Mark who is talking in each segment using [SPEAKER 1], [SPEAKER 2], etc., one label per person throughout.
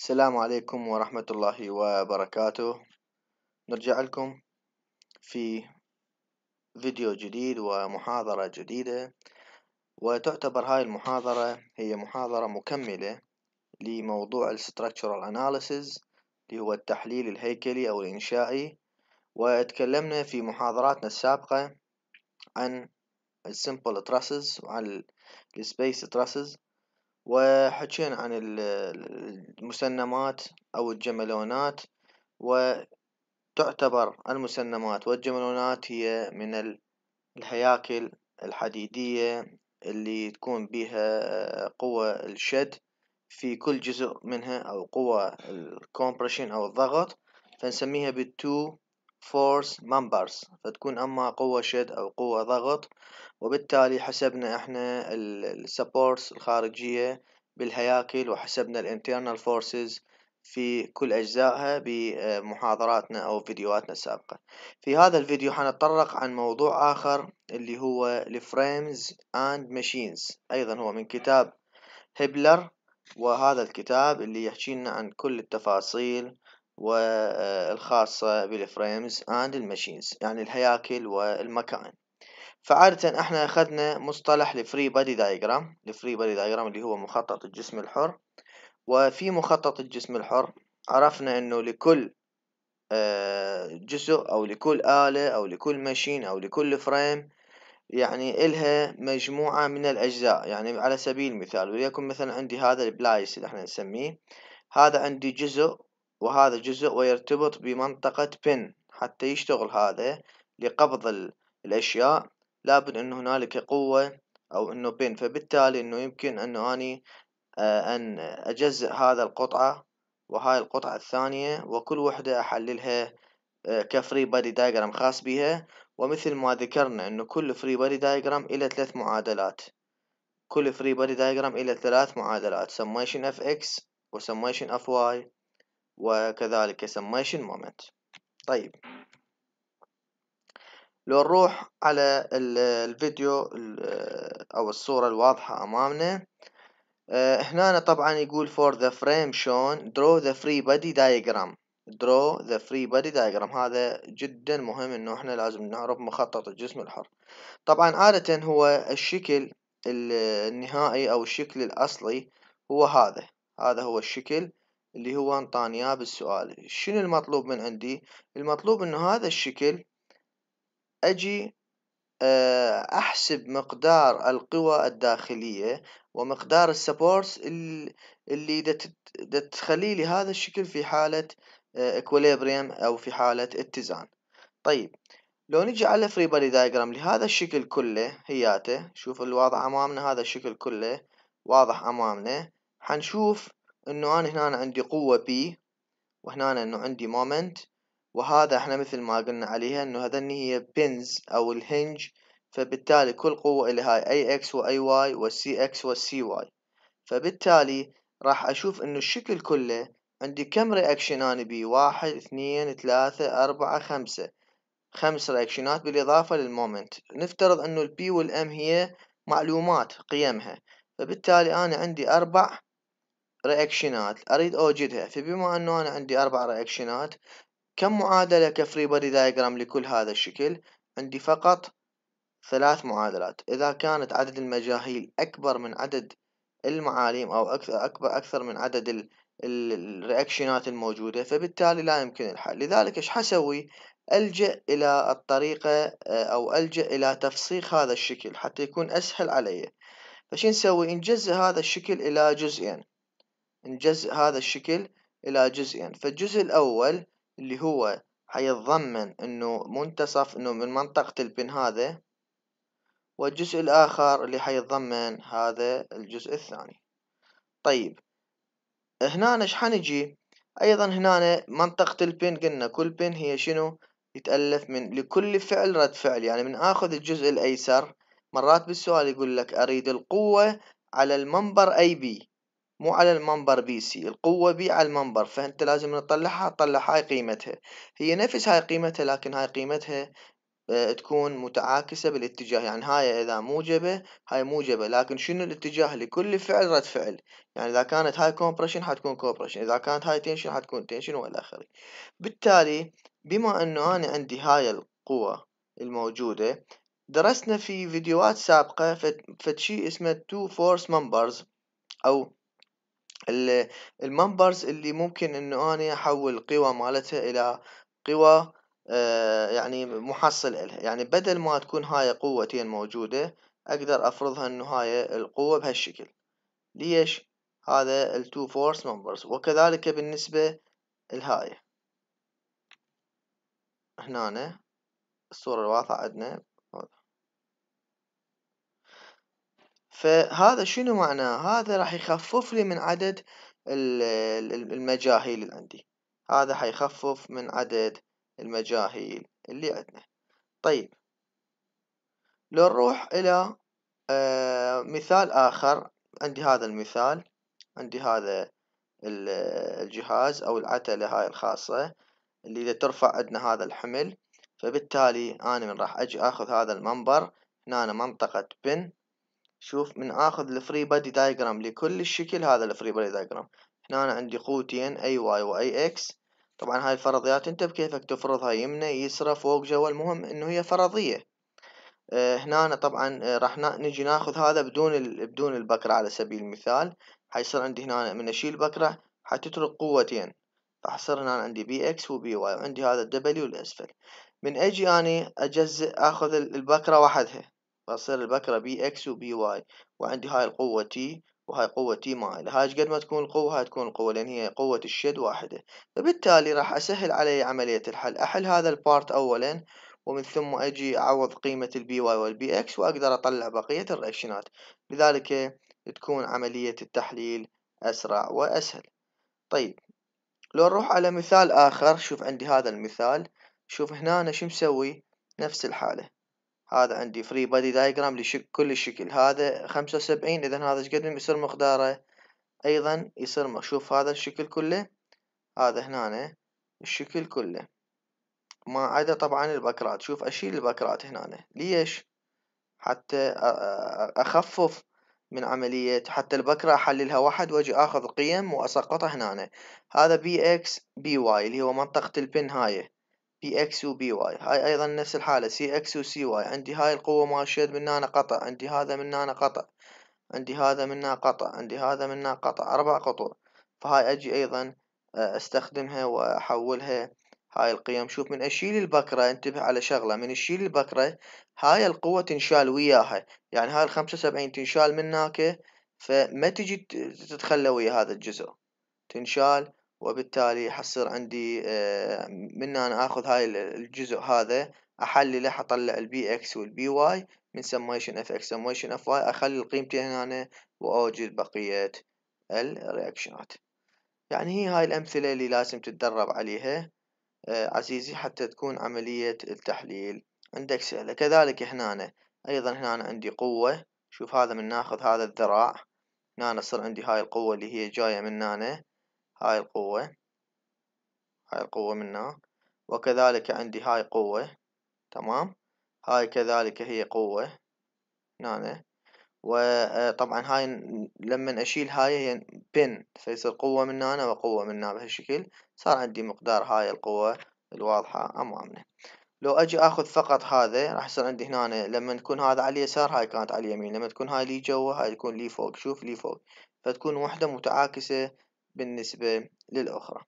[SPEAKER 1] السلام عليكم ورحمة الله وبركاته نرجع لكم في فيديو جديد ومحاضرة جديدة وتعتبر هاي المحاضرة هي محاضرة مكملة لموضوع Structural Analysis اللي هو التحليل الهيكلي او الانشائي وتكلمنا في محاضراتنا السابقة عن Simple Trusses وعن Space Trusses وحكينا عن المسنمات أو الجملونات وتعتبر المسنمات والجملونات هي من الهياكل الحديدية اللي تكون بيها قوة الشد في كل جزء منها أو قوة الكومبريشن أو الضغط فنسميها بالتو فورس ممبرز فتكون اما قوة شد او قوة ضغط وبالتالي حسبنا احنا السبورتس الخارجية بالهياكل وحسبنا الانترنال فورسز في كل اجزائها بمحاضراتنا او فيديوهاتنا السابقة في هذا الفيديو حنتطرق عن موضوع اخر اللي هو الفريمز اند ماشينز ايضا هو من كتاب هبلر وهذا الكتاب اللي يحكي لنا عن كل التفاصيل والخاصة بالفريمز اند المشينز يعني الهياكل والمكائن فعادة احنا اخذنا مصطلح الفري بادي دايجرام الفري بادي دايجرام اللي هو مخطط الجسم الحر وفي مخطط الجسم الحر عرفنا انه لكل آه، جزء او لكل آلة او لكل ماشين او لكل فريم يعني إلها مجموعة من الأجزاء يعني على سبيل المثال وليكن مثلا عندي هذا البلايس اللي احنا نسميه هذا عندي جزء وهذا جزء ويرتبط بمنطقة بن حتى يشتغل هذا لقبض الأشياء لابد أن هنالك قوة أو أنه بن فبالتالي أنه يمكن أنه أني آه، أن أجزئ هذا القطعة وهاي القطعة الثانية وكل وحدة أحللها آه، كفري بادي دايجرام خاص بها ومثل ما ذكرنا أنه كل فري بادي دايجرام إلى ثلاث معادلات كل فري بادي دايجرام إلى ثلاث معادلات سميشن اف اكس وسميشن اف واي وكذلك summation moment طيب لو نروح على الفيديو او الصورة الواضحة امامنا آه، هنا طبعا يقول for the frame shown draw the free body diagram draw the free body diagram هذا جدا مهم انه احنا لازم نعرف مخطط الجسم الحر طبعا عادة هو الشكل النهائي او الشكل الاصلي هو هذا هذا هو الشكل اللي هو انطاني آه، بالسؤال شنو المطلوب من عندي المطلوب انه هذا الشكل اجي آه، احسب مقدار القوى الداخلية ومقدار السبورتس اللي دا تخلي لي هذا الشكل في حالة اكوليبريم آه، او في حالة اتزان طيب لو نجي على فري بادي دايجرام لهذا الشكل كله هياته شوف الوضع امامنا هذا الشكل كله واضح امامنا حنشوف انه انا هنا عندي قوة بي وهنا انه عندي مومنت وهذا احنا مثل ما قلنا عليها انه هذني هي بنز او الهنج فبالتالي كل قوة لها اي اكس واي واي والسي اكس والسي واي فبالتالي راح اشوف انه الشكل كله عندي كم رياكشن انا بيه واحد اثنين ثلاثة اربعة خمسة خمس رياكشنات بالاضافة للمومنت نفترض انه البي والام هي معلومات قيمها فبالتالي انا عندي اربع رياكشنات اريد اوجدها فبما انه انا عندي اربع رياكشنات كم معادلة كفري بودي دايجرام لكل هذا الشكل عندي فقط ثلاث معادلات اذا كانت عدد المجاهيل اكبر من عدد المعاليم او اكثر اكبر اكثر من عدد الرياكشنات الموجودة فبالتالي لا يمكن الحل لذلك ايش حسوي ألجأ إلى الطريقة آه، أو ألجأ إلى تفسيخ هذا الشكل حتى يكون أسهل علي فشي نسوي نجزء هذا الشكل إلى جزئين نجزء هذا الشكل الى جزئين فالجزء الاول اللي هو حيتضمن انه منتصف انه من منطقة البن هذا والجزء الاخر اللي حيتضمن هذا الجزء الثاني طيب هنا ايش حنجي ايضا هنا منطقة البن قلنا كل بن هي شنو يتألف من لكل فعل رد فعل يعني من اخذ الجزء الايسر مرات بالسؤال يقول لك اريد القوة على المنبر اي بي مو على المنبر بي سي القوة بي على المنبر فانت لازم تطلعها تطلع هاي قيمتها هي نفس هاي قيمتها لكن هاي قيمتها آه، تكون متعاكسة بالاتجاه يعني هاي اذا موجبة هاي موجبة لكن شنو الاتجاه لكل فعل رد فعل يعني اذا كانت هاي كومبريشن حتكون كومبريشن اذا كانت هاي تنشن حتكون تنشن والى اخره بالتالي بما انه انا عندي هاي القوة الموجودة درسنا في فيديوهات سابقة فد شي اسمه تو فورس ممبرز او المنبرز اللي ممكن انه اني احول القوى مالتها الى قوى آه، يعني محصل الها يعني بدل ما تكون هاي قوتين موجودة اقدر افرضها انه هاي القوة بهالشكل ليش هذا التو فورس ممبرز وكذلك بالنسبة لهاي هنا الصورة الواضحة عندنا فهذا شنو معناه؟ هذا راح يخفف لي من عدد المجاهيل اللي عندي. هذا حيخفف من عدد المجاهيل اللي عندنا. طيب. لو نروح الى آه، مثال اخر عندي هذا المثال عندي هذا الجهاز او العتلة هاي الخاصة اللي اذا ترفع عندنا هذا الحمل فبالتالي انا من راح اجي اخذ هذا المنبر هنا منطقة بن شوف من اخذ الفري بادي دايجرام لكل الشكل هذا الفري بادي دايجرام هنا أنا عندي قوتين اي واي واي اكس طبعا هاي الفرضيات انت بكيفك تفرضها يمنى يسرى فوق جوا المهم انه هي فرضية اه هنا طبعا آه، راح نجي ناخذ هذا بدون ال... بدون البكرة على سبيل المثال حيصير عندي هنا من اشيل بكرة حتترك قوتين راح يصير هنا عندي بي اكس وبي واي وعندي هذا الدبليو الاسفل من اجي اني اجزء اخذ البكرة وحدها فصير البكرة بي إكس وبي واي وعندي هاي القوة تي وهاي قوة تي مايل هاي قد ما تكون القوة هاي تكون القوة لأن هي قوة الشد واحدة فبالتالي راح أسهل علي عملية الحل أحل هذا البارت أولا ومن ثم أجي أعوض قيمة البي واي والبي إكس وأقدر أطلع بقية الرياكشنات لذلك تكون عملية التحليل أسرع وأسهل طيب لو نروح على مثال آخر شوف عندي هذا المثال شوف هنا أنا شو مسوي نفس الحالة هذا عندي فري بادي دايجرام كل الشكل هذا خمسة وسبعين اذا هذا ايش قد يصير مقداره ايضا يصير شوف هذا الشكل كله هذا هنا الشكل كله ما عدا طبعا البكرات شوف اشيل البكرات هنا ليش حتى اخفف من عملية حتى البكرة أحللها واحد وأجي آخذ قيم وأسقطها هنا هذا بي إكس بي واي اللي هو منطقة البن هاي بي اكس وبي واي هاي ايضا نفس الحالة سي اكس وسي واي عندي هاي القوة مال الشد من هنا قطع عندي هذا من هنا قطع عندي هذا من هنا قطع عندي هذا من هنا قطع اربع قطع فهاي اجي ايضا آه، استخدمها واحولها هاي القيم شوف من اشيل البكرة انتبه على شغلة من اشيل البكرة هاي القوة تنشال وياها يعني هاي الخمسة وسبعين تنشال من هناك فما تجي تتخلى ويا هذا الجزء تنشال وبالتالي حصير عندي آه، من أنا آخذ هاي الجزء هذا أحلله حطلع البي إكس والبي واي من سميشن اف اكس سميشن اف واي اخلي القيمتين هنا واوجد بقية الرياكشنات يعني هي هاي الامثلة اللي لازم تتدرب عليها آه، عزيزي حتى تكون عملية التحليل عندك سهلة كذلك هنا ايضا هنا عندي قوة شوف هذا من ناخذ هذا الذراع هنا صار عندي هاي القوة اللي هي جاية من هنا هاي القوة هاي القوة منها وكذلك عندي هاي قوة تمام هاي كذلك هي قوة هنا وطبعا آه، هاي لما اشيل هاي هي بن فيصير قوة من هنا وقوة من هنا بهالشكل صار عندي مقدار هاي القوة الواضحة امامنا لو اجي اخذ فقط هذا راح يصير عندي هنا لما تكون هذا على اليسار هاي كانت على اليمين لما تكون هاي لي جوا هاي تكون لي فوق شوف لي فوق فتكون وحدة متعاكسة بالنسبة للأخرى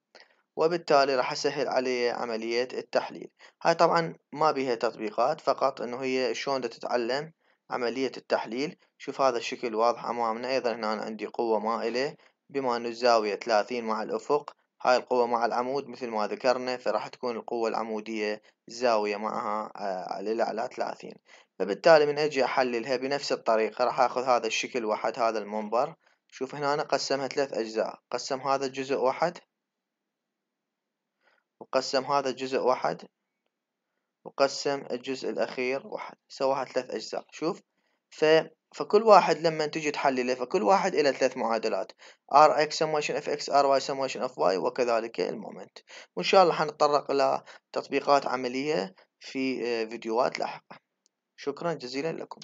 [SPEAKER 1] وبالتالي راح أسهل عليه عملية التحليل هاي طبعا ما بيها تطبيقات فقط انه هي شلون تتعلم عملية التحليل شوف هذا الشكل واضح امامنا ايضا هنا أنا عندي قوة مائلة بما انه الزاوية 30 مع الافق هاي القوة مع العمود مثل ما ذكرنا فراح تكون القوة العمودية زاوية معها آه، للأعلى 30 فبالتالي من اجي احللها بنفس الطريقة راح اخذ هذا الشكل وحد هذا المنبر شوف هنا أنا قسمها ثلاث أجزاء قسم هذا الجزء واحد وقسم هذا الجزء واحد وقسم الجزء الأخير واحد سواها ثلاث أجزاء شوف ف فكل واحد لما تجي تحلله فكل واحد إلى ثلاث معادلات ار اكس سموشن اف اكس ار واي سموشن اف واي وكذلك المومنت وان شاء الله حنتطرق الى تطبيقات عمليه في آه، فيديوهات لاحقه شكرا جزيلا لكم